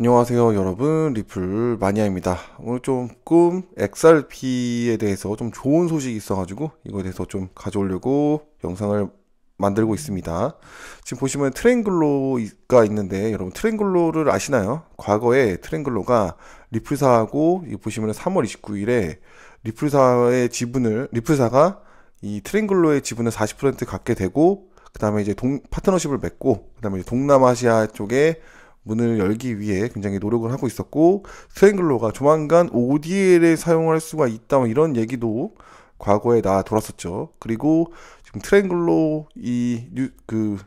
안녕하세요 여러분 리플 마니아입니다 오늘 조금 XRP에 대해서 좀 좋은 소식이 있어가지고 이거에 대해서 좀 가져오려고 영상을 만들고 있습니다 지금 보시면 트랭글로가 있는데 여러분 트랭글로를 아시나요? 과거에 트랭글로가 리플사하고 보시면 3월 29일에 리플사의 지분을 리플사가 이 트랭글로의 지분을 40% 갖게 되고 그 다음에 이제 동, 파트너십을 맺고 그 다음에 동남아시아 쪽에 문을 열기 위해 굉장히 노력을 하고 있었고 트랭글로가 조만간 ODL에 사용할 수가 있다 뭐 이런 얘기도 과거에 나 돌았었죠. 그리고 지금 트랭글로 이그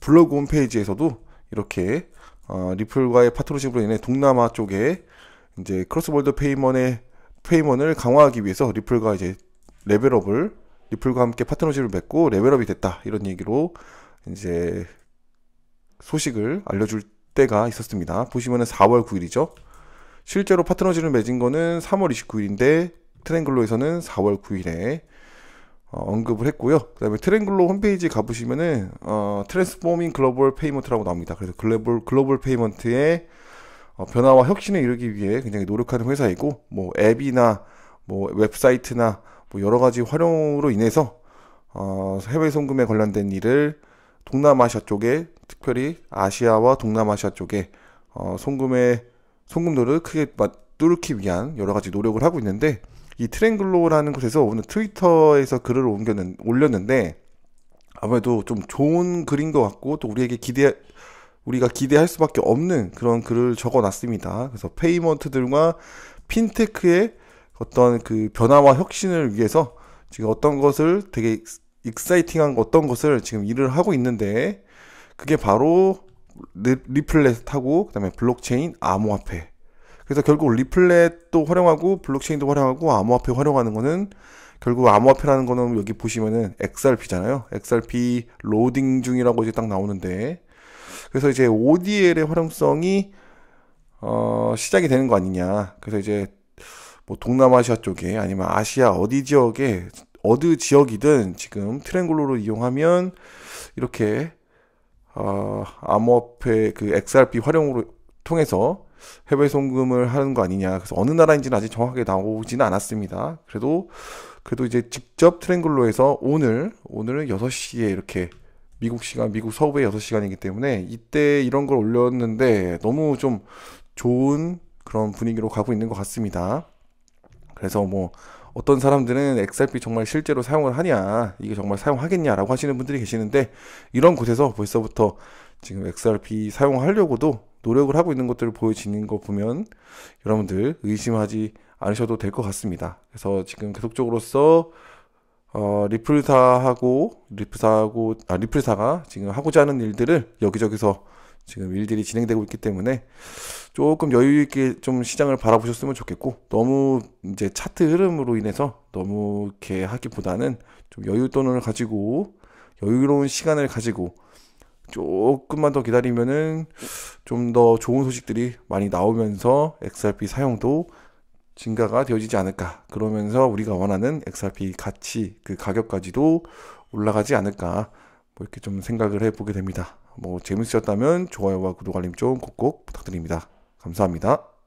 블로그 홈페이지에서도 이렇게 어, 리플과의 파트너십으로 인해 동남아 쪽에 이제 크로스볼더 페이먼의 페이먼을 강화하기 위해서 리플과 이제 레벨업을 리플과 함께 파트너십을 맺고 레벨업이 됐다 이런 얘기로 이제 소식을 알려줄 때가 있었습니다. 보시면은 4월 9일이죠. 실제로 파트너십를 맺은 거는 3월 29일인데 트랭글로에서는 4월 9일에 어, 언급을 했고요. 그 다음에 트랭글로 홈페이지 가보시면은 어, 트랜스포밍 글로벌 페이먼트라고 나옵니다. 그래서 글로벌, 글로벌 페이먼트의 어, 변화와 혁신을 이루기 위해 굉장히 노력하는 회사이고 뭐 앱이나 뭐 웹사이트나 뭐 여러 가지 활용으로 인해서 어, 해외 송금에 관련된 일을 동남아시아 쪽에 특별히 아시아와 동남아시아 쪽에 어, 송금의 송금도를 크게 뚫기 위한 여러 가지 노력을 하고 있는데 이 트랭글로라는 곳에서 오늘 트위터에서 글을 옮겼는, 올렸는데 아무래도 좀 좋은 글인 것 같고 또 우리에게 기대 우리가 기대할 수밖에 없는 그런 글을 적어놨습니다. 그래서 페이먼트들과 핀테크의 어떤 그 변화와 혁신을 위해서 지금 어떤 것을 되게 익사이팅한 어떤 것을 지금 일을 하고 있는데 그게 바로 리플렛하고 그다음에 블록체인 암호화폐. 그래서 결국 리플렛도 활용하고 블록체인도 활용하고 암호화폐 활용하는 거는 결국 암호화폐라는 거는 여기 보시면은 XRP잖아요. XRP 로딩 중이라고 이제 딱 나오는데 그래서 이제 ODL의 활용성이 어 시작이 되는 거 아니냐. 그래서 이제 뭐 동남아시아 쪽에 아니면 아시아 어디 지역에 어느 지역이든 지금 트랭글로로 이용하면 이렇게 어, 암호화폐 그 XRP 활용으로 통해서 해외 송금을 하는 거 아니냐. 그래서 어느 나라인지는 아직 정확하게 나오지는 않았습니다. 그래도 그래도 이제 직접 트랭글로에서 오늘 오늘 6시에 이렇게 미국 시간 미국 서부의 6시간이기 때문에 이때 이런 걸 올렸는데 너무 좀 좋은 그런 분위기로 가고 있는 것 같습니다. 그래서 뭐 어떤 사람들은 XRP 정말 실제로 사용을 하냐, 이게 정말 사용하겠냐라고 하시는 분들이 계시는데 이런 곳에서 벌써부터 지금 XRP 사용하려고도 노력을 하고 있는 것들을 보여지는 거 보면 여러분들 의심하지 않으셔도 될 것 같습니다. 그래서 지금 계속적으로서 어, 리플사하고 리플사하고 아 리플사가 지금 하고자 하는 일들을 여기저기서 지금 일들이 진행되고 있기 때문에 조금 여유 있게 좀 시장을 바라보셨으면 좋겠고 너무 이제 차트 흐름으로 인해서 너무 이렇게 하기보다는 좀 여유 돈을 가지고 여유로운 시간을 가지고 조금만 더 기다리면은 좀 더 좋은 소식들이 많이 나오면서 XRP 사용도 증가가 되어지지 않을까 그러면서 우리가 원하는 XRP 가치 그 가격까지도 올라가지 않을까 뭐 이렇게 좀 생각을 해보게 됩니다. 뭐 재밌으셨다면 좋아요와 구독 알림 좀 꼭꼭 부탁드립니다. 감사합니다.